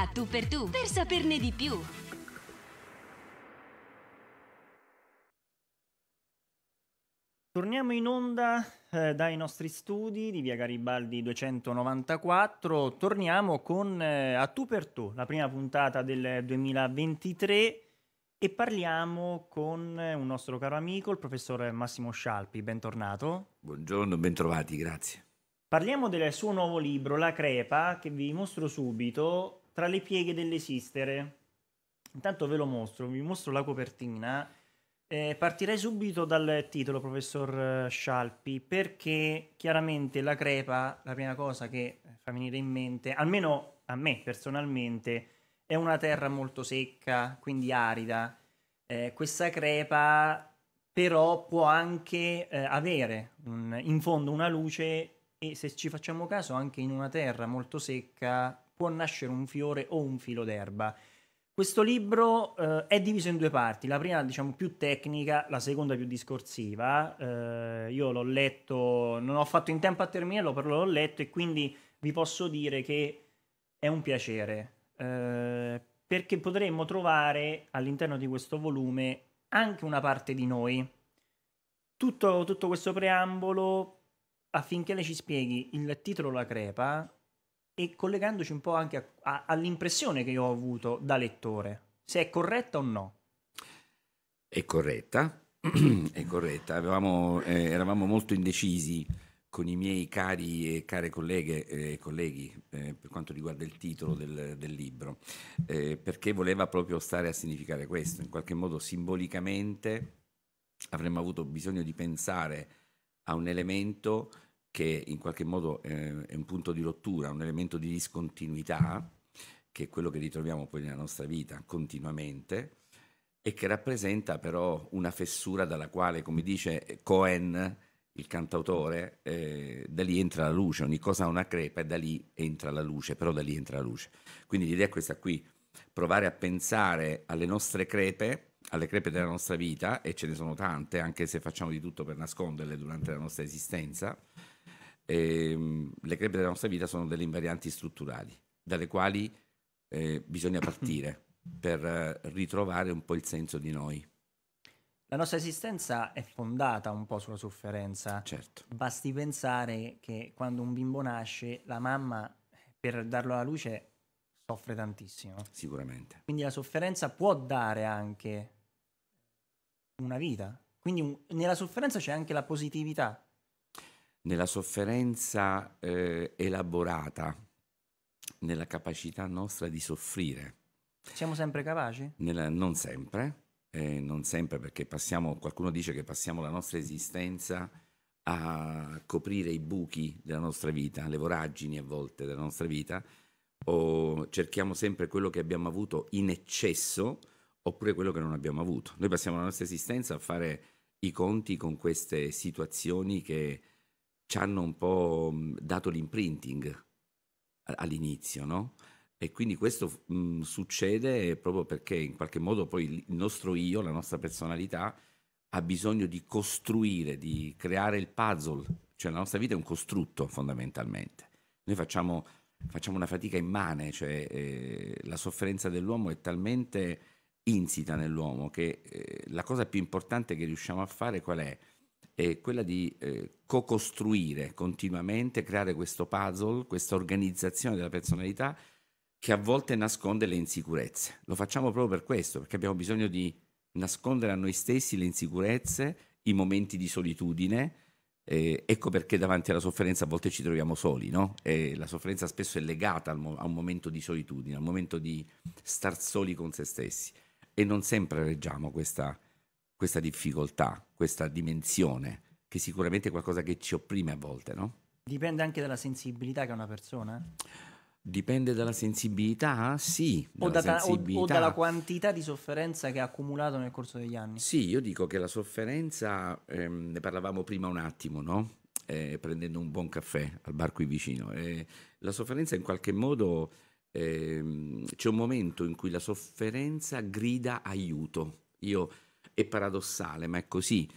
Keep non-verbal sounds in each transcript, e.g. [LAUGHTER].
a Tu per Tu per saperne di più. Torniamo in onda eh, dai nostri studi di Via Garibaldi 294, torniamo con eh, A Tu per Tu, la prima puntata del 2023 e parliamo con eh, un nostro caro amico, il professor Massimo Scialpi, bentornato. Buongiorno, bentrovati, grazie. Parliamo del suo nuovo libro, La Crepa, che vi mostro subito tra le pieghe dell'esistere. Intanto ve lo mostro, vi mostro la copertina. Eh, partirei subito dal titolo, professor eh, Scialpi, perché chiaramente la crepa, la prima cosa che fa venire in mente, almeno a me personalmente, è una terra molto secca, quindi arida. Eh, questa crepa però può anche eh, avere un, in fondo una luce e se ci facciamo caso anche in una terra molto secca può nascere un fiore o un filo d'erba. Questo libro eh, è diviso in due parti, la prima diciamo più tecnica, la seconda più discorsiva. Eh, io l'ho letto, non ho fatto in tempo a terminarlo, però l'ho letto e quindi vi posso dire che è un piacere, eh, perché potremmo trovare all'interno di questo volume anche una parte di noi. Tutto, tutto questo preambolo affinché lei ci spieghi il titolo La crepa, e collegandoci un po' anche a, a, all'impressione che io ho avuto da lettore, se è corretta o no. È corretta, [CLEARS THROAT] è corretta. Avevamo, eh, eravamo molto indecisi con i miei cari e care colleghe e eh, colleghi eh, per quanto riguarda il titolo del, del libro, eh, perché voleva proprio stare a significare questo, in qualche modo simbolicamente avremmo avuto bisogno di pensare a un elemento che in qualche modo eh, è un punto di rottura, un elemento di discontinuità, che è quello che ritroviamo poi nella nostra vita continuamente, e che rappresenta però una fessura dalla quale, come dice Cohen, il cantautore, eh, da lì entra la luce, ogni cosa ha una crepa e da lì entra la luce, però da lì entra la luce. Quindi l'idea è questa qui, provare a pensare alle nostre crepe, alle crepe della nostra vita, e ce ne sono tante, anche se facciamo di tutto per nasconderle durante la nostra esistenza, ehm, le crepe della nostra vita sono delle invarianti strutturali, dalle quali eh, bisogna partire [CLEARS THROAT] per eh, ritrovare un po' il senso di noi. La nostra esistenza è fondata un po' sulla sofferenza. Certo. Basti pensare che quando un bimbo nasce, la mamma per darlo alla luce soffre tantissimo. Sicuramente. Quindi la sofferenza può dare anche una vita. Quindi un, nella sofferenza c'è anche la positività nella sofferenza eh, elaborata, nella capacità nostra di soffrire. Siamo sempre capaci? Nella, non sempre, eh, non sempre perché passiamo, qualcuno dice che passiamo la nostra esistenza a coprire i buchi della nostra vita, le voragini a volte della nostra vita, o cerchiamo sempre quello che abbiamo avuto in eccesso oppure quello che non abbiamo avuto. Noi passiamo la nostra esistenza a fare i conti con queste situazioni che ci hanno un po' mm, dato l'imprinting all'inizio, no? E quindi questo mh, mm, succede proprio perché in qualche modo poi il nostro io, la nostra personalità, ha bisogno di costruire, di creare il puzzle, cioè la nostra vita è un costrutto fondamentalmente. Noi facciamo, facciamo una fatica immane, cioè eh, la sofferenza dell'uomo è talmente insita nell'uomo che eh, la cosa più importante che riusciamo a fare qual è? è quella di eh, co-costruire continuamente, creare questo puzzle, questa organizzazione della personalità che a volte nasconde le insicurezze. Lo facciamo proprio per questo, perché abbiamo bisogno di nascondere a noi stessi le insicurezze, i momenti di solitudine. Eh, ecco perché davanti alla sofferenza a volte ci troviamo soli, no? E la sofferenza spesso è legata mo- a un momento di solitudine, al momento di star soli con se stessi e non sempre reggiamo questa questa difficoltà, questa dimensione, che sicuramente è qualcosa che ci opprime a volte, no? Dipende anche dalla sensibilità che ha una persona? Eh? Dipende dalla sensibilità, sì. O, dalla da, sensibilità. O, o, dalla quantità di sofferenza che ha accumulato nel corso degli anni. Sì, io dico che la sofferenza, ehm, ne parlavamo prima un attimo, no? Eh, prendendo un buon caffè al bar qui vicino. Eh, la sofferenza in qualche modo, ehm, c'è un momento in cui la sofferenza grida aiuto. Io è paradossale, ma è così.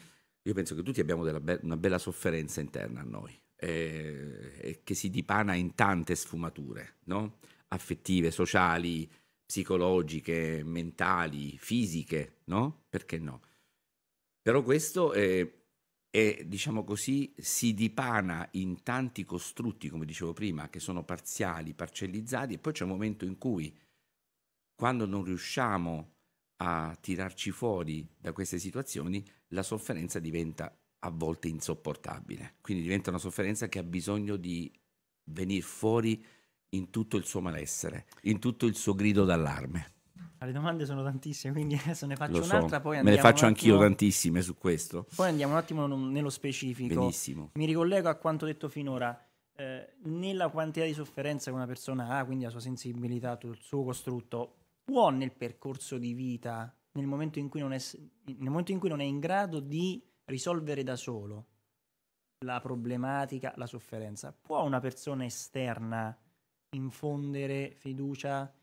Io penso che tutti abbiamo be una bella sofferenza interna a noi, eh, che si dipana in tante sfumature, no? affettive, sociali, psicologiche, mentali, fisiche, no? Perché no? Però questo è, è, diciamo così, si dipana in tanti costrutti, come dicevo prima, che sono parziali, parcellizzati, e poi c'è un momento in cui, quando non riusciamo a a tirarci fuori da queste situazioni, la sofferenza diventa a volte insopportabile. Quindi diventa una sofferenza che ha bisogno di venire fuori in tutto il suo malessere, in tutto il suo grido d'allarme. Ah, le domande sono tantissime, quindi adesso [LAUGHS] ne faccio Lo un'altra. Poi andiamo Me ne faccio anch'io tantissime su questo. Poi andiamo un attimo nello specifico. Benissimo. Mi ricollego a quanto detto finora. Eh, nella quantità di sofferenza che una persona ha, quindi la sua sensibilità, tutto il suo costrutto, può nel percorso di vita, nel momento in cui non è, nel momento in, cui non è in grado di risolvere da solo la problematica, la sofferenza, può una persona esterna infondere fiducia,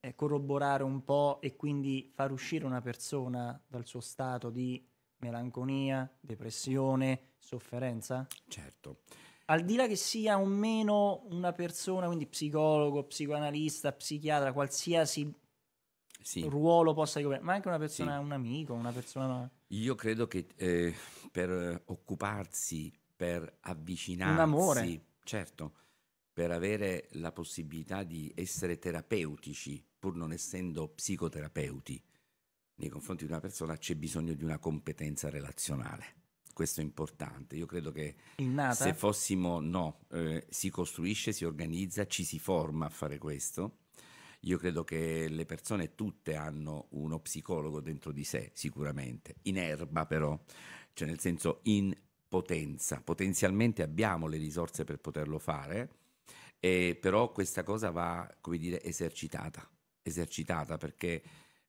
eh, corroborare un po' e quindi far uscire una persona dal suo stato di melanconia, depressione, sofferenza? Certo. Al di là che sia o meno una persona, quindi psicologo, psicoanalista, psichiatra, qualsiasi sì. ruolo possa ricoprire, ma anche una persona, sì. un amico, una persona... Io credo che eh, per occuparsi, per avvicinarsi... Un amore. Certo, per avere la possibilità di essere terapeutici, pur non essendo psicoterapeuti, nei confronti di una persona c'è bisogno di una competenza relazionale questo è importante. Io credo che Innata. se fossimo no, eh, si costruisce, si organizza, ci si forma a fare questo io credo che le persone tutte hanno uno psicologo dentro di sé, sicuramente, in erba però, cioè nel senso in potenza. Potenzialmente abbiamo le risorse per poterlo fare, eh, però questa cosa va, come dire, esercitata, esercitata perché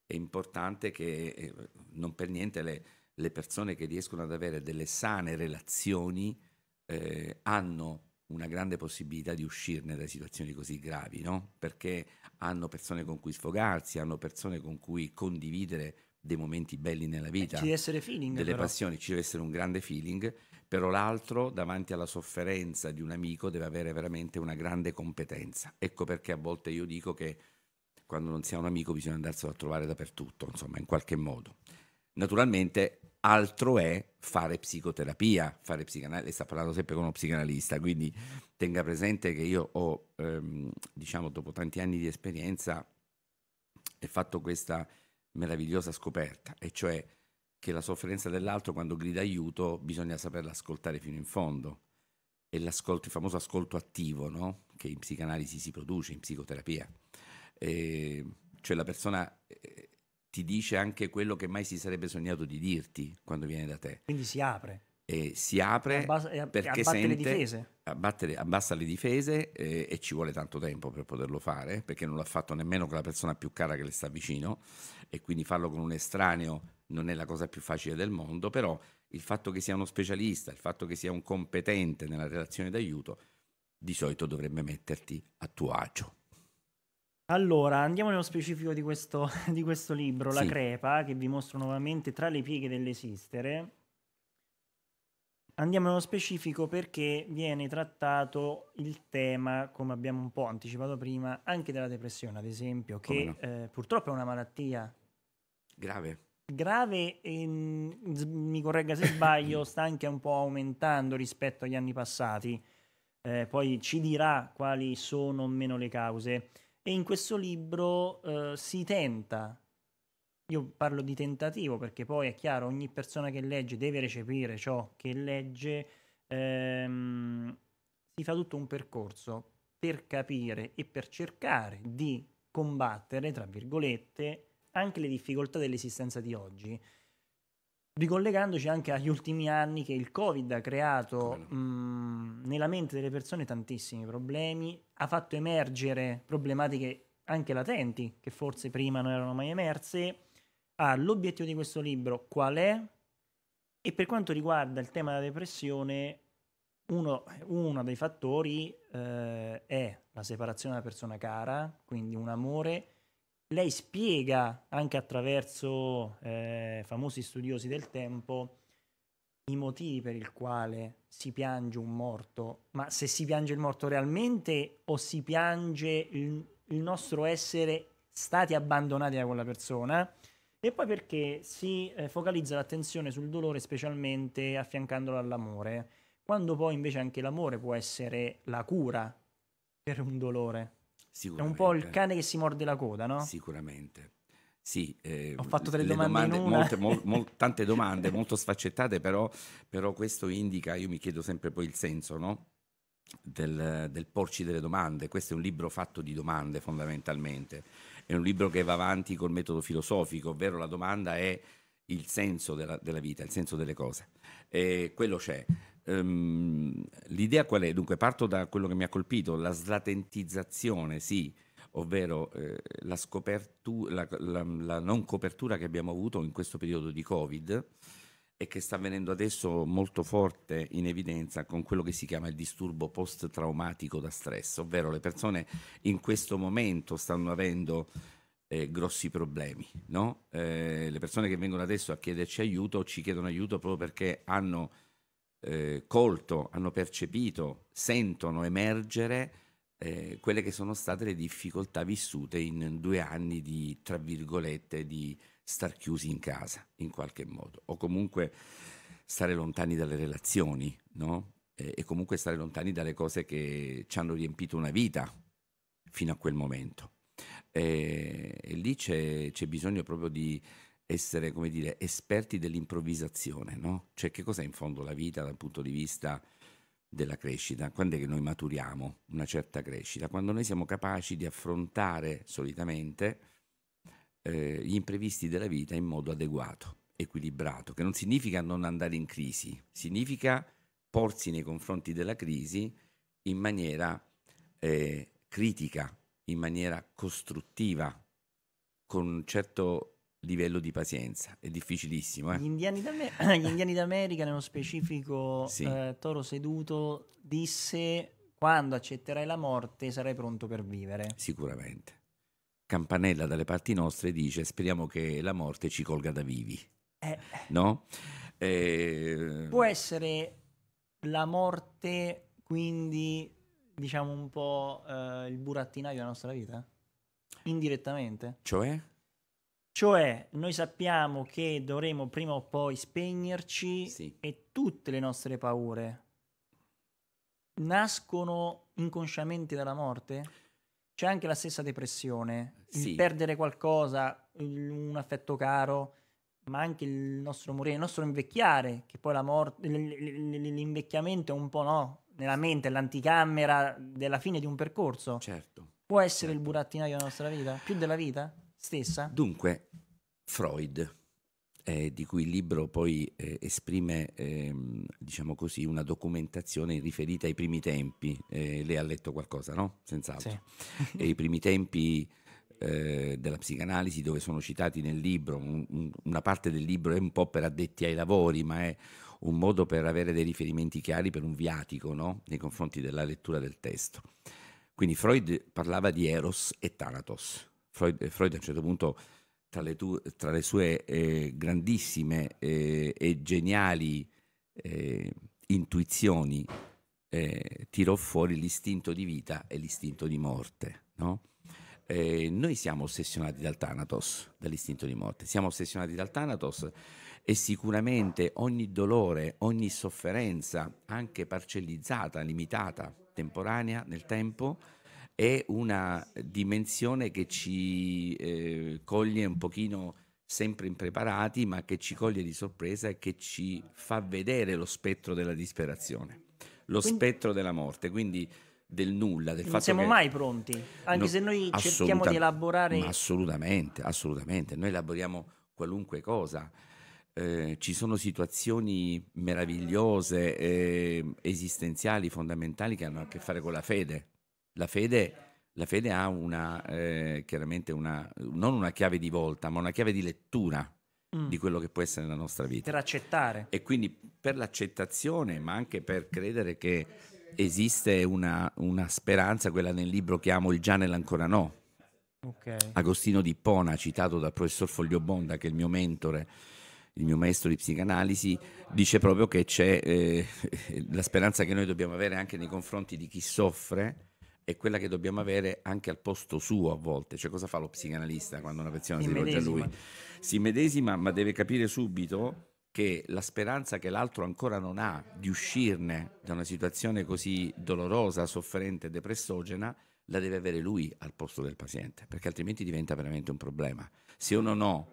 è importante che eh, non per niente le, le, persone che riescono ad avere delle sane relazioni eh, hanno una grande possibilità di uscirne da situazioni così gravi, no? perché hanno persone con cui sfogarsi, hanno persone con cui condividere dei momenti belli nella vita. Eh, ci deve essere feeling. Delle però. passioni, ci deve essere un grande feeling, però l'altro davanti alla sofferenza di un amico deve avere veramente una grande competenza. Ecco perché a volte io dico che quando non si ha un amico bisogna andarselo a trovare dappertutto, insomma, in qualche modo. Naturalmente altro è fare psicoterapia, fare psicanalisi, sta parlando sempre con uno psicanalista, quindi tenga presente che io ho, ehm, diciamo, dopo tanti anni di esperienza, ho fatto questa meravigliosa scoperta, e cioè che la sofferenza dell'altro quando grida aiuto bisogna saperla ascoltare fino in fondo. E l'ascolto, il famoso ascolto attivo, no? che in psicanalisi si produce, in psicoterapia. E ehm, cioè la persona... Eh, ti dice anche quello che mai si sarebbe sognato di dirti quando viene da te. Quindi si apre. E si apre e abbassa, perché abbatte sente, le difese. Abbattere, abbassa le difese e, eh, e, ci vuole tanto tempo per poterlo fare, perché non l'ha fatto nemmeno con la persona più cara che le sta vicino e quindi farlo con un estraneo non è la cosa più facile del mondo, però il fatto che sia uno specialista, il fatto che sia un competente nella relazione d'aiuto, di solito dovrebbe metterti a tuo agio. Allora, andiamo nello specifico di questo, [LAUGHS] di questo libro, sì. La Crepa, che vi mostro nuovamente tra le pieghe dell'esistere. Andiamo nello specifico perché viene trattato il tema, come abbiamo un po' anticipato prima, anche della depressione, ad esempio, che no? eh, purtroppo è una malattia grave. Grave e mm, mi corregga se sbaglio, [COUGHS] sta anche un po' aumentando rispetto agli anni passati. Eh, poi ci dirà quali sono o meno le cause e in questo libro eh, si tenta, io parlo di tentativo perché poi è chiaro, ogni persona che legge deve recepire ciò che legge, ehm, si fa tutto un percorso per capire e per cercare di combattere, tra virgolette, anche le difficoltà dell'esistenza di oggi ricollegandoci anche agli ultimi anni che il Covid ha creato mh, nella mente delle persone tantissimi problemi, ha fatto emergere problematiche anche latenti che forse prima non erano mai emerse. Ah, l'obiettivo di questo libro qual è? E per quanto riguarda il tema della depressione, uno, uno dei fattori eh, è la separazione da persona cara, quindi un amore lei spiega anche attraverso eh, famosi studiosi del tempo i motivi per il quale si piange un morto, ma se si piange il morto realmente o si piange il, il nostro essere stati abbandonati da quella persona e poi perché si eh, focalizza l'attenzione sul dolore specialmente affiancandolo all'amore, quando poi invece anche l'amore può essere la cura per un dolore. È un po' il cane che si morde la coda, no? Sicuramente. Sì, eh, ho fatto delle domande, domande molte, mol, [LAUGHS] mol, tante domande, molto sfaccettate, però, però, questo indica, io mi chiedo sempre poi il senso, no? del, del, porci delle domande. Questo è un libro fatto di domande fondamentalmente, è un libro che va avanti col metodo filosofico, ovvero la domanda è il senso della, della vita, il senso delle cose. E quello c'è. Um, l'idea qual è? Dunque, parto da quello che mi ha colpito, la slatentizzazione, sì, ovvero eh, la, scopertu- la, la, la, non copertura che abbiamo avuto in questo periodo di Covid e che sta venendo adesso molto forte in evidenza con quello che si chiama il disturbo post-traumatico da stress, ovvero le persone in questo momento stanno avendo eh, grossi problemi. No? Eh, le persone che vengono adesso a chiederci aiuto ci chiedono aiuto proprio perché hanno eh, colto, hanno percepito, sentono emergere eh, quelle che sono state le difficoltà vissute in due anni di, tra virgolette, di star chiusi in casa, in qualche modo, o comunque stare lontani dalle relazioni, no? E, comunque stare lontani dalle cose che ci hanno riempito una vita fino a quel momento. E, eh, e lì c'è, c'è bisogno proprio di, essere, come dire, esperti dell'improvvisazione, no? Cioè che cos'è in fondo la vita dal punto di vista della crescita? Quando è che noi maturiamo una certa crescita? Quando noi siamo capaci di affrontare solitamente eh, gli imprevisti della vita in modo adeguato, equilibrato, che non significa non andare in crisi, significa porsi nei confronti della crisi in maniera eh, critica, in maniera costruttiva, con un certo livello di pazienza, è difficilissimo. Eh? Gli, indiani [CLEARS THROAT] gli, indiani d'America, nello specifico sì. eh, Toro Seduto, disse quando accetterai la morte sarai pronto per vivere. Sicuramente. Campanella dalle parti nostre dice speriamo che la morte ci colga da vivi. Eh. No? Eh, Può essere la morte quindi diciamo un po' eh, il burattinaio della nostra vita? Indirettamente? Cioè? Cioè, noi sappiamo che dovremo prima o poi spegnerci sì. e tutte le nostre paure nascono inconsciamente dalla morte? C'è anche la stessa depressione, sì. il perdere qualcosa, un affetto caro, ma anche il nostro morire, il nostro invecchiare, che poi la morte, l'invecchiamento è un po' no, nella mente, l'anticamera della fine di un percorso. Certo. Può essere certo. il burattinaio della nostra vita? Più della vita? stessa? Dunque, Freud, eh, di cui il libro poi eh, esprime, ehm, diciamo così, una documentazione riferita ai primi tempi. Eh, lei ha letto qualcosa, no? Senz'altro. Sì. [LAUGHS] I primi tempi eh, della psicanalisi dove sono citati nel libro, una parte del libro è un po' per addetti ai lavori, ma è un modo per avere dei riferimenti chiari per un viatico no? nei confronti della lettura del testo. Quindi Freud parlava di Eros e Thanatos, Freud, Freud a un certo punto tra le, tu, tra le sue eh, grandissime eh, e geniali eh, intuizioni eh, tirò fuori l'istinto di vita e l'istinto di morte. No? Eh, noi siamo ossessionati dal Thanatos, dall'istinto di morte, siamo ossessionati dal Thanatos e sicuramente ogni dolore, ogni sofferenza, anche parcellizzata, limitata, temporanea nel tempo, è una dimensione che ci eh, coglie un pochino sempre impreparati, ma che ci coglie di sorpresa e che ci fa vedere lo spettro della disperazione, lo quindi, spettro della morte, quindi del nulla. Del non siamo mai pronti, anche no, se noi cerchiamo di elaborare... Assolutamente, assolutamente, noi elaboriamo qualunque cosa. Eh, ci sono situazioni meravigliose, eh, esistenziali, fondamentali che hanno a che fare con la fede, la fede, la fede ha una, eh, chiaramente una, non una chiave di volta, ma una chiave di lettura mm. di quello che può essere la nostra vita. Per accettare. E quindi per l'accettazione, ma anche per credere che esiste una, una speranza, quella nel libro che amo, Il già nell'ancora no. Okay. Agostino di Pona, citato dal professor Foglio Bonda, che è il mio mentore, il mio maestro di psicanalisi, dice proprio che c'è eh, [LAUGHS] la speranza che noi dobbiamo avere anche nei confronti di chi soffre è quella che dobbiamo avere anche al posto suo a volte, cioè cosa fa lo psicanalista quando una persona si rivolge a lui? Si medesima ma deve capire subito che la speranza che l'altro ancora non ha di uscirne da una situazione così dolorosa, sofferente, depressogena, la deve avere lui al posto del paziente, perché altrimenti diventa veramente un problema. Se uno non ho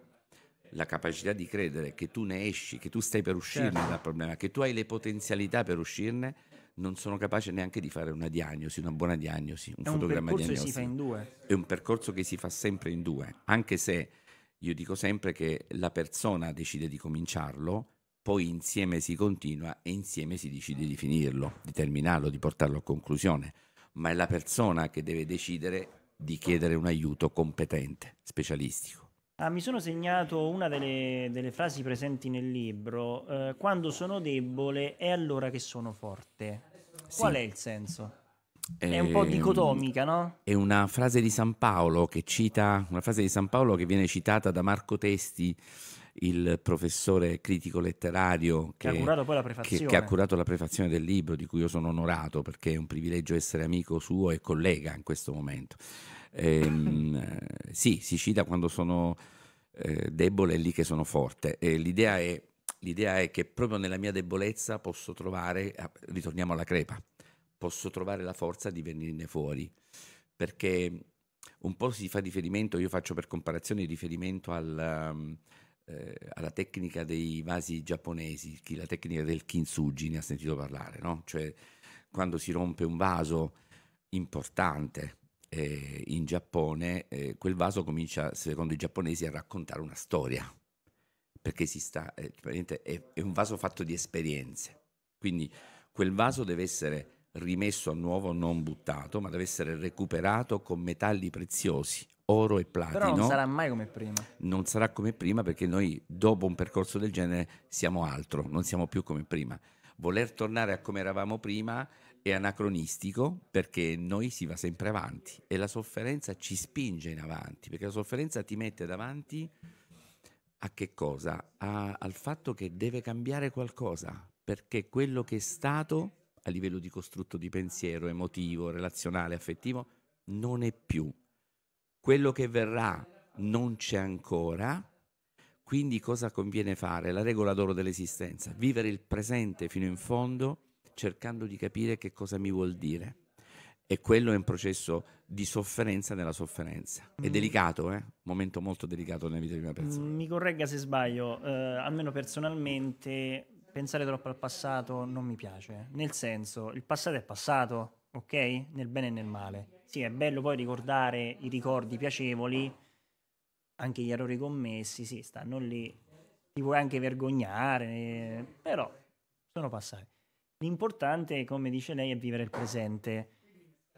la capacità di credere che tu ne esci, che tu stai per uscirne certo. dal problema, che tu hai le potenzialità per uscirne, non sono capace neanche di fare una diagnosi, una buona diagnosi, un È fotogramma un percorso Che si fa in due. È un percorso che si fa sempre in due, anche se io dico sempre che la persona decide di cominciarlo, poi insieme si continua e insieme si decide di finirlo, di terminarlo, di portarlo a conclusione, ma è la persona che deve decidere di chiedere un aiuto competente, specialistico. Ah, mi sono segnato una delle, delle frasi presenti nel libro. Eh, quando sono debole è allora che sono forte. Sì. Qual è il senso? è un po' ehm, dicotomica, no? È una frase di San Paolo che cita, una frase di San Paolo che viene citata da Marco Testi il professore critico letterario che, che, ha che, che, ha curato la prefazione del libro, di cui io sono onorato perché è un privilegio essere amico suo e collega in questo momento. Ehm, [LAUGHS] eh, sì, si cita quando sono eh, debole e lì che sono forte. E l'idea, è, l'idea è che proprio nella mia debolezza posso trovare, ah, ritorniamo alla crepa, posso trovare la forza di venirne fuori. Perché un po' si fa riferimento, io faccio per comparazione riferimento al... Um, eh, alla tecnica dei vasi giapponesi, la tecnica del kintsugi, ne ha sentito parlare, no? Cioè quando si rompe un vaso importante eh, in Giappone, eh, quel vaso comincia, secondo i giapponesi, a raccontare una storia, perché sta, eh, è, è un vaso fatto di esperienze. Quindi quel vaso deve essere rimesso a nuovo, non buttato, ma deve essere recuperato con metalli preziosi oro e platino. Però non sarà mai come prima. Non sarà come prima perché noi dopo un percorso del genere siamo altro, non siamo più come prima. Voler tornare a come eravamo prima è anacronistico perché noi si va sempre avanti e la sofferenza ci spinge in avanti, perché la sofferenza ti mette davanti a che cosa? A, al fatto che deve cambiare qualcosa, perché quello che è stato a livello di costrutto di pensiero emotivo, relazionale, affettivo, non è più quello che verrà non c'è ancora, quindi cosa conviene fare? La regola d'oro dell'esistenza, vivere il presente fino in fondo cercando di capire che cosa mi vuol dire. E quello è un processo di sofferenza nella sofferenza. È mm. delicato, eh? Momento molto delicato nella vita di una persona. Mm, mi corregga se sbaglio, eh, almeno personalmente pensare troppo al passato non mi piace. Nel senso, il passato è passato, ok? Nel bene e nel male. Sì, è bello poi ricordare i ricordi piacevoli, anche gli errori commessi, sì, stanno lì, ti puoi anche vergognare, però sono passati. L'importante, come dice lei, è vivere il presente,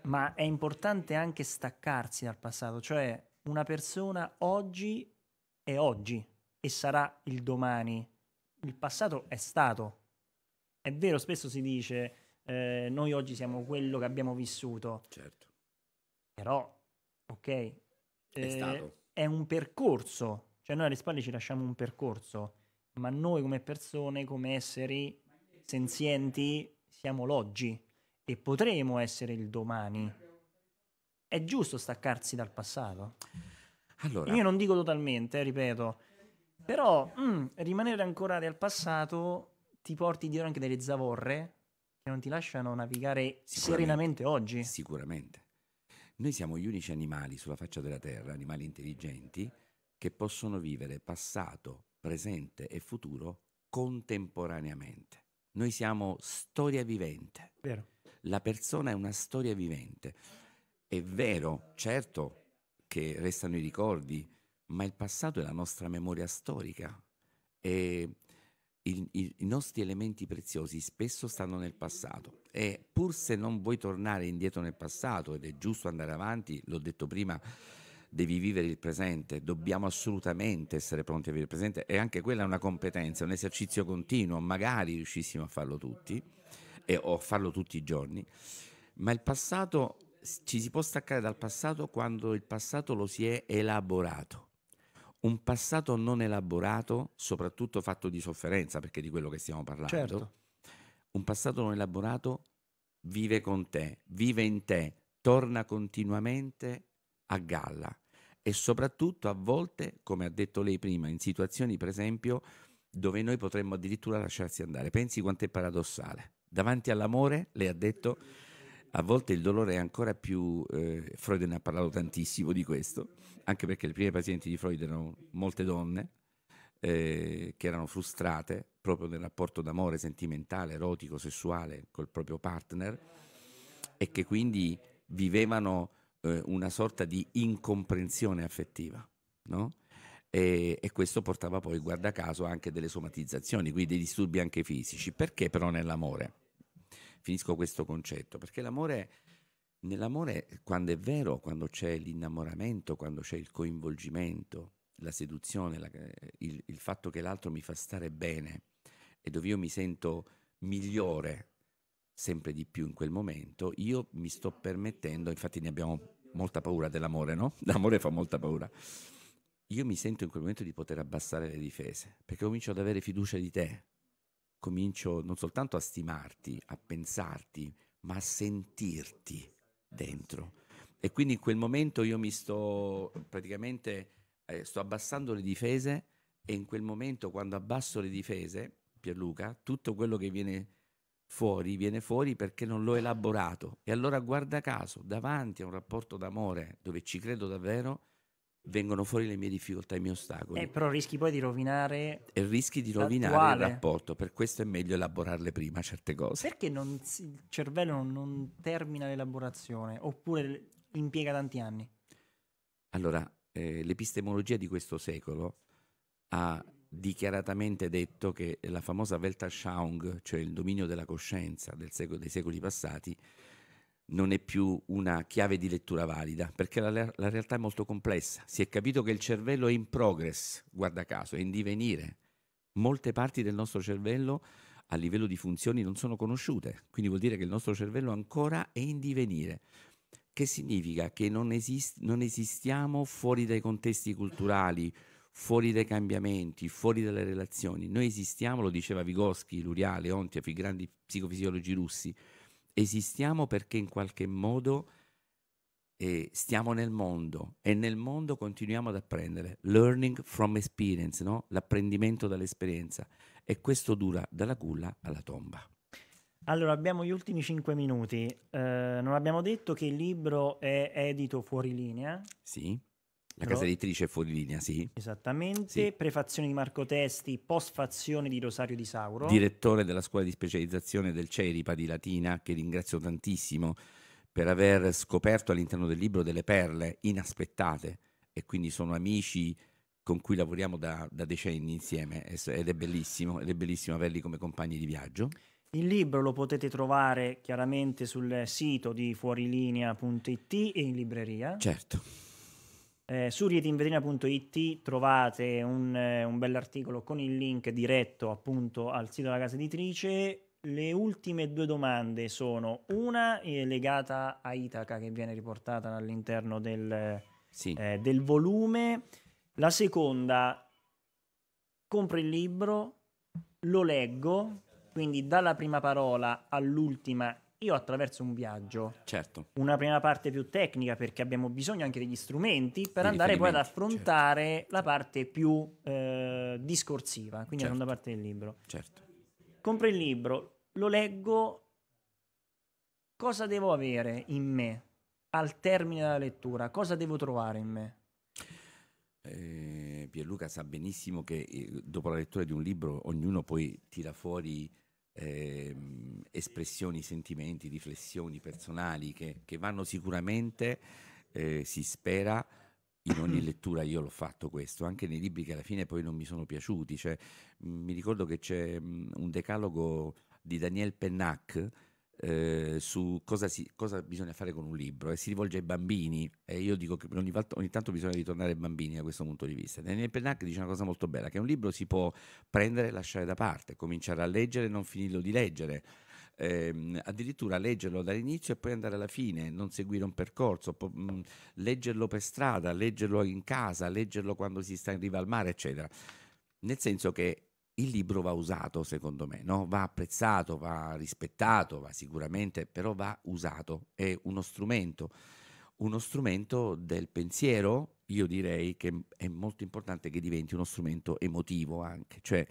ma è importante anche staccarsi dal passato, cioè una persona oggi è oggi e sarà il domani. Il passato è stato. È vero, spesso si dice eh, noi oggi siamo quello che abbiamo vissuto. Certo. Però, ok, eh, è, è un percorso, cioè noi alle spalle ci lasciamo un percorso, ma noi come persone, come esseri senzienti, siamo l'oggi e potremo essere il domani. È giusto staccarsi dal passato? Allora. Io non dico totalmente, eh, ripeto, però mm, rimanere ancorati al passato ti porti dietro anche delle zavorre che non ti lasciano navigare serenamente oggi. Sicuramente. Noi siamo gli unici animali sulla faccia della Terra, animali intelligenti, che possono vivere passato, presente e futuro contemporaneamente. Noi siamo storia vivente. Vero. La persona è una storia vivente. È vero, certo, che restano i ricordi, ma il passato è la nostra memoria storica. E il, il, i nostri elementi preziosi spesso stanno nel passato e pur se non vuoi tornare indietro nel passato ed è giusto andare avanti, l'ho detto prima, devi vivere il presente, dobbiamo assolutamente essere pronti a vivere il presente e anche quella è una competenza, un esercizio continuo, magari riuscissimo a farlo tutti e, o a farlo tutti i giorni, ma il passato ci si può staccare dal passato quando il passato lo si è elaborato un passato non elaborato, soprattutto fatto di sofferenza, perché di quello che stiamo parlando, certo. un passato non elaborato vive con te, vive in te, torna continuamente a galla e soprattutto a volte, come ha detto lei prima, in situazioni per esempio dove noi potremmo addirittura lasciarsi andare. Pensi quanto è paradossale. Davanti all'amore, lei ha detto, a volte il dolore è ancora più, eh, Freud ne ha parlato tantissimo di questo, anche perché le prime pazienti di Freud erano molte donne eh, che erano frustrate proprio nel rapporto d'amore sentimentale, erotico, sessuale col proprio partner e che quindi vivevano eh, una sorta di incomprensione affettiva, no? E, e, questo portava poi, guarda caso, anche delle somatizzazioni, quindi dei disturbi anche fisici. Perché però nell'amore? finisco questo concetto, perché l'amore, nell'amore quando è vero, quando c'è l'innamoramento, quando c'è il coinvolgimento, la seduzione, la, il, il fatto che l'altro mi fa stare bene e dove io mi sento migliore sempre di più in quel momento, io mi sto permettendo, infatti ne abbiamo molta paura dell'amore, no? [LAUGHS] L'amore fa molta paura. Io mi sento in quel momento di poter abbassare le difese, perché comincio ad avere fiducia di te, comincio non soltanto a stimarti, a pensarti, ma a sentirti dentro. E quindi in quel momento io mi sto praticamente, eh, sto abbassando le difese e in quel momento quando abbasso le difese, Pierluca, tutto quello che viene fuori viene fuori perché non l'ho elaborato. E allora guarda caso, davanti a un rapporto d'amore dove ci credo davvero, vengono fuori le mie difficoltà, i miei ostacoli. Eh, però rischi poi di rovinare. E rischi di rovinare l'attuale. il rapporto, per questo è meglio elaborarle prima certe cose. Perché non, il cervello non termina l'elaborazione oppure impiega tanti anni? Allora, eh, l'epistemologia di questo secolo ha dichiaratamente detto che la famosa Weltanschauung, cioè il dominio della coscienza del secolo, dei secoli passati, non è più una chiave di lettura valida, perché la, la, realtà è molto complessa. Si è capito che il cervello è in progress, guarda caso, è in divenire. Molte parti del nostro cervello a livello di funzioni non sono conosciute, quindi vuol dire che il nostro cervello ancora è in divenire. Che significa che non, esist- non esistiamo fuori dai contesti culturali, fuori dai cambiamenti, fuori dalle relazioni. Noi esistiamo, lo diceva Vygotsky, Luriale, Leontiev, i grandi psicofisiologi russi, esistiamo perché in qualche modo eh, stiamo nel mondo e nel mondo continuiamo ad apprendere. Learning from experience, no? l'apprendimento dall'esperienza. E questo dura dalla culla alla tomba. Allora, abbiamo gli ultimi cinque minuti. Eh, non abbiamo detto che il libro è edito fuori linea. Sì. La casa editrice fuori linea, sì. Esattamente. Sì. Prefazione di Marco Testi, postfazione di Rosario Di Sauro. Direttore della scuola di specializzazione del Ceripa di Latina, che ringrazio tantissimo per aver scoperto all'interno del libro delle perle inaspettate e quindi sono amici con cui lavoriamo da, da decenni insieme ed è bellissimo, ed è bellissimo averli come compagni di viaggio. Il libro lo potete trovare chiaramente sul sito di fuorilinea.it e in libreria. Certo. Eh, su rietinvetrina.it trovate un, eh, un bell'articolo con il link diretto appunto al sito della casa editrice. Le ultime due domande sono una è legata a Itaca che viene riportata all'interno del, sì. eh, del volume, la seconda compro il libro, lo leggo, quindi dalla prima parola all'ultima io attraverso un viaggio, certo. una prima parte più tecnica perché abbiamo bisogno anche degli strumenti per Dei andare poi ad certo. affrontare certo. la parte più eh, discorsiva, quindi certo. la seconda certo. parte del libro. Certo. Compro il libro, lo leggo, cosa devo avere in me al termine della lettura? Cosa devo trovare in me? Eh, Pierluca sa benissimo che eh, dopo la lettura di un libro ognuno poi tira fuori ehm, espressioni, sentimenti, riflessioni personali che, che vanno sicuramente, eh, si spera, in ogni [CLEARS THROAT] lettura io l'ho fatto questo, anche nei libri che alla fine poi non mi sono piaciuti. Cioè, mh, mm, mi ricordo che c'è mh, mm, un decalogo di Daniel Pennac eh, su cosa, si, cosa, bisogna fare con un libro e si rivolge ai bambini e io dico che ogni, ogni tanto bisogna ritornare ai bambini da questo punto di vista. Daniel Pennac dice una cosa molto bella, che un libro si può prendere e lasciare da parte, cominciare a leggere e non finirlo di leggere. Eh, addirittura leggerlo dall'inizio e poi andare alla fine, non seguire un percorso, po- mh, mm, leggerlo per strada, leggerlo in casa, leggerlo quando si sta in riva al mare, eccetera. Nel senso che il libro va usato, secondo me, no? va apprezzato, va rispettato, va sicuramente, però va usato, è uno strumento, uno strumento del pensiero, io direi che è molto importante che diventi uno strumento emotivo anche, cioè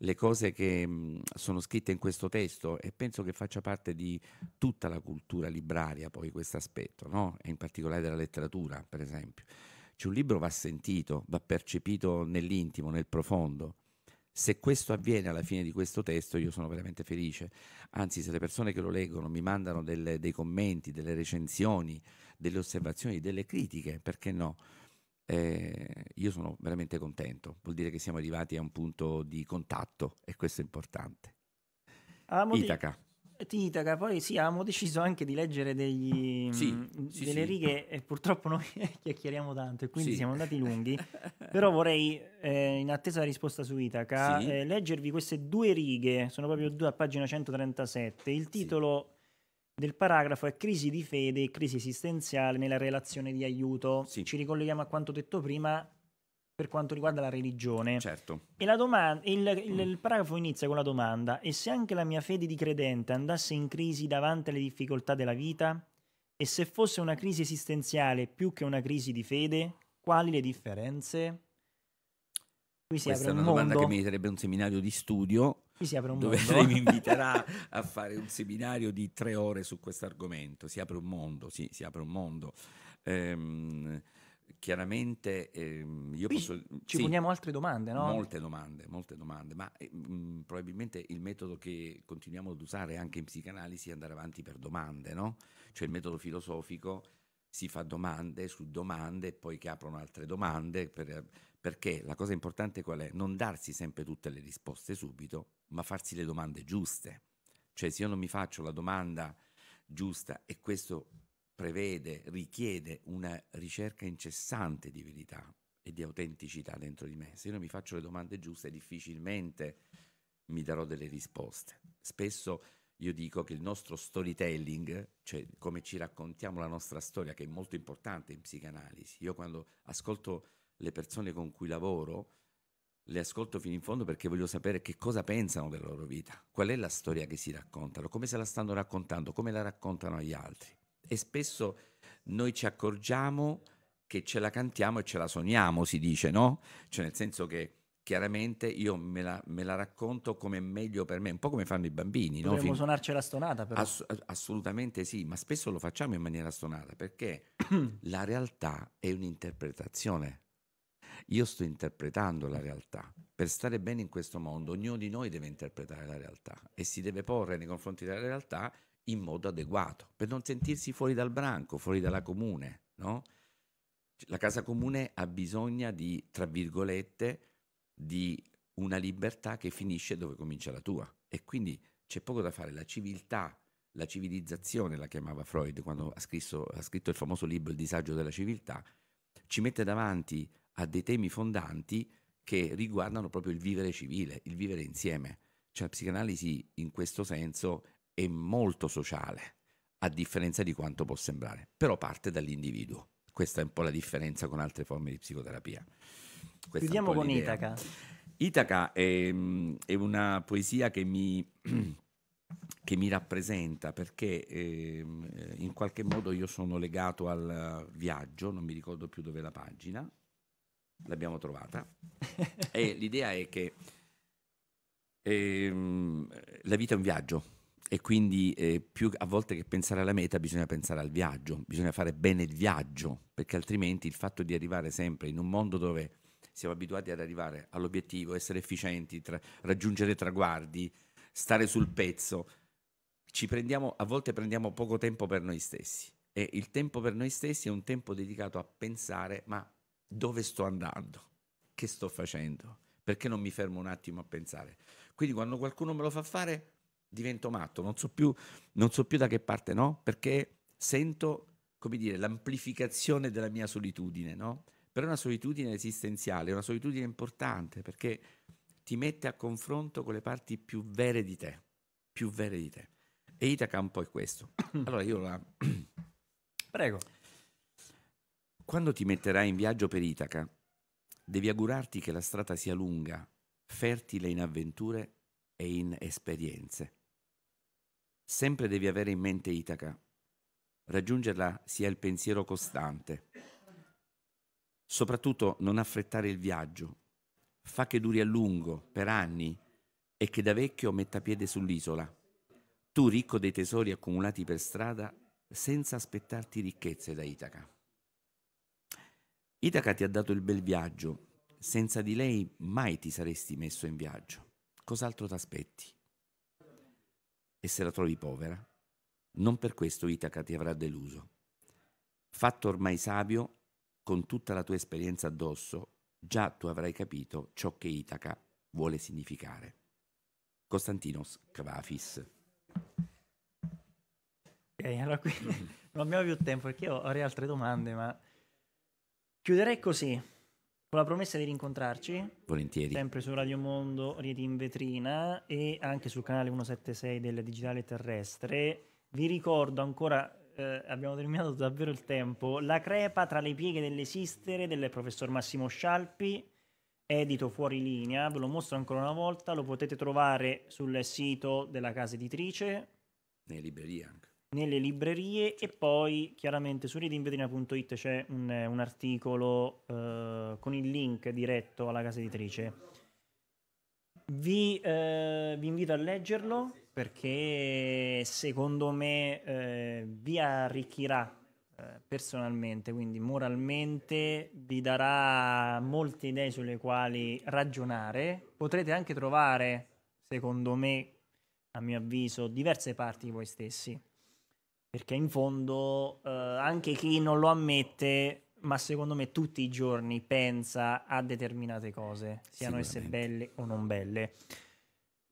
le cose che mh, mm, sono scritte in questo testo e penso che faccia parte di tutta la cultura libraria poi questo aspetto, no? e in particolare della letteratura, per esempio. Cioè, un libro va sentito, va percepito nell'intimo, nel profondo se questo avviene alla fine di questo testo io sono veramente felice, anzi se le persone che lo leggono mi mandano delle, dei commenti, delle recensioni, delle osservazioni, delle critiche, perché no? Eh, io sono veramente contento, vuol dire che siamo arrivati a un punto di contatto e questo è importante. Amo Itaca. Titaca, poi sì, abbiamo deciso anche di leggere degli, sì, mh, mm, sì, delle sì. righe e purtroppo noi [LAUGHS] chiacchieriamo tanto e quindi siamo andati lunghi, [LAUGHS] però vorrei, eh, in attesa della risposta su Itaca, eh, leggervi queste due righe, sono proprio due a pagina 137, il titolo del paragrafo è crisi di fede e crisi esistenziale nella relazione di aiuto, ci ricolleghiamo a quanto detto prima, per quanto riguarda la religione. Certo. E la domanda, il, il, il, paragrafo inizia con la domanda, e se anche la mia fede di credente andasse in crisi davanti alle difficoltà della vita? E se fosse una crisi esistenziale più che una crisi di fede, quali le differenze? Qui si Questa apre è una mondo. domanda che meriterebbe un seminario di studio Qui si apre un dove mondo. lei mi [LAUGHS] inviterà a fare un seminario di tre ore su questo argomento. Si apre un mondo, sì, si apre un mondo. Ehm, chiaramente ehm, io Qui posso... Ci sì, poniamo altre domande, no? Molte domande, molte domande, ma ehm, probabilmente il metodo che continuiamo ad usare anche in psicanalisi è andare avanti per domande, no? Cioè il metodo filosofico si fa domande su domande, poi che aprono altre domande, per, perché la cosa importante qual è? Non darsi sempre tutte le risposte subito, ma farsi le domande giuste. Cioè se io non mi faccio la domanda giusta e questo prevede, richiede una ricerca incessante di verità e di autenticità dentro di me. Se io non mi faccio le domande giuste, difficilmente mi darò delle risposte. Spesso io dico che il nostro storytelling, cioè come ci raccontiamo la nostra storia, che è molto importante in psicanalisi, io quando ascolto le persone con cui lavoro, le ascolto fino in fondo perché voglio sapere che cosa pensano della loro vita, qual è la storia che si raccontano, come se la stanno raccontando, come la raccontano agli altri e spesso noi ci accorgiamo che ce la cantiamo e ce la sogniamo, si dice, no? Cioè nel senso che chiaramente io me la, me la racconto come è meglio per me, un po' come fanno i bambini. Dovremmo no? Fin... suonarcela stonata però. Ass- assolutamente sì, ma spesso lo facciamo in maniera stonata perché [CLEARS THROAT] la realtà è un'interpretazione. Io sto interpretando la realtà. Per stare bene in questo mondo, ognuno di noi deve interpretare la realtà e si deve porre nei confronti della realtà in modo adeguato, per non sentirsi fuori dal branco, fuori dalla comune. No? La casa comune ha bisogno di, tra virgolette, di una libertà che finisce dove comincia la tua. E quindi c'è poco da fare, la civiltà, la civilizzazione, la chiamava Freud quando ha scritto, ha scritto il famoso libro Il disagio della civiltà, ci mette davanti a dei temi fondanti che riguardano proprio il vivere civile, il vivere insieme. Cioè la psicanalisi in questo senso è molto sociale, a differenza di quanto può sembrare, però parte dall'individuo. Questa è un po' la differenza con altre forme di psicoterapia. Questa Chiudiamo con l'idea. Itaca. Itaca è, è, una poesia che mi, [CLEARS THROAT] che mi rappresenta perché ehm, eh, in qualche modo io sono legato al viaggio, non mi ricordo più dove la pagina, l'abbiamo trovata. [LAUGHS] e l'idea è che eh, la vita è un viaggio e quindi eh, più a volte che pensare alla meta bisogna pensare al viaggio, bisogna fare bene il viaggio, perché altrimenti il fatto di arrivare sempre in un mondo dove siamo abituati ad arrivare all'obiettivo, essere efficienti, tra- raggiungere traguardi, stare sul pezzo, ci prendiamo, a volte prendiamo poco tempo per noi stessi e il tempo per noi stessi è un tempo dedicato a pensare ma dove sto andando, che sto facendo, perché non mi fermo un attimo a pensare. Quindi quando qualcuno me lo fa fare divento matto, non so più, non so più da che parte, no? Perché sento, come dire, l'amplificazione della mia solitudine, no? Però è una solitudine esistenziale, è una solitudine importante perché ti mette a confronto con le parti più vere di te, più vere di te. E Itaca un po' è questo. [COUGHS] Allora io la... [COUGHS] Prego. Quando ti metterai in viaggio per Itaca, devi augurarti che la strada sia lunga, fertile in avventure e in esperienze, sempre devi avere in mente Itaca. Raggiungerla sia il pensiero costante. Soprattutto non affrettare il viaggio. Fa che duri a lungo, per anni, e che da vecchio metta piede sull'isola. Tu ricco dei tesori accumulati per strada, senza aspettarti ricchezze da Itaca. Itaca ti ha dato il bel viaggio. Senza di lei mai ti saresti messo in viaggio. Cos'altro t'aspetti? e se la trovi povera, non per questo Itaca ti avrà deluso. Fatto ormai sabio, con tutta la tua esperienza addosso, già tu avrai capito ciò che Itaca vuole significare. Costantinos Cavafis. Okay, allora qui [LAUGHS] non abbiamo più tempo perché io avrei altre domande, ma chiuderei così con la promessa di rincontrarci. Volentieri. Sempre su Radio Mondo, Rieti in Vetrina e anche sul canale 176 del Digitale Terrestre. Vi ricordo ancora, eh, abbiamo terminato davvero il tempo, La crepa tra le pieghe dell'esistere del professor Massimo Scialpi, edito fuori linea, ve lo mostro ancora una volta, lo potete trovare sul sito della casa editrice. Nei librerie anche nelle librerie e poi chiaramente su readinvetrina.it c'è un, un articolo eh, con il link diretto alla casa editrice. Vi, eh, vi invito a leggerlo perché secondo me eh, vi arricchirà eh, personalmente, quindi moralmente vi darà molte idee sulle quali ragionare. Potrete anche trovare, secondo me, a mio avviso, diverse parti di voi stessi perché in fondo eh, anche chi non lo ammette, ma secondo me tutti i giorni pensa a determinate cose, siano esse belle o non belle.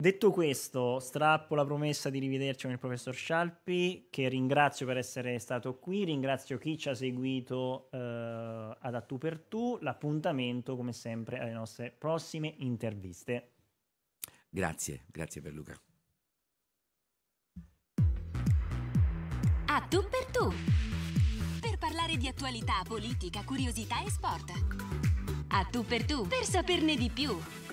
Detto questo, strappo la promessa di rivederci con il professor Scialpi, che ringrazio per essere stato qui, ringrazio chi ci ha seguito eh, ad A Tu per Tu, l'appuntamento come sempre alle nostre prossime interviste. Grazie, grazie per Luca. a Tu per Tu per parlare di attualità, politica, curiosità e sport. A Tu per Tu per saperne di più.